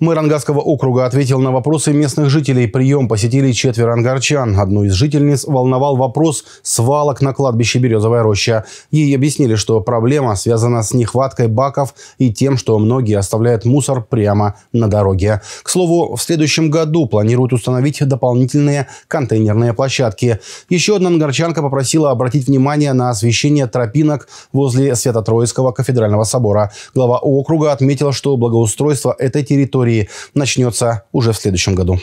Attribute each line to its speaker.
Speaker 1: Мэр Ангарского округа ответил на вопросы местных жителей. Прием посетили четверо ангарчан. Одну из жительниц волновал вопрос свалок на кладбище «Березовая роща». Ей объяснили, что проблема связана с нехваткой баков и тем, что многие оставляют мусор прямо на дороге. К слову, в следующем году планируют установить дополнительные контейнерные площадки. Еще одна ангарчанка попросила обратить внимание на освещение тропинок возле Свято-Троицкого кафедрального собора. Глава округа отметил, что благоустройство этой территории истории начнется уже в следующем году.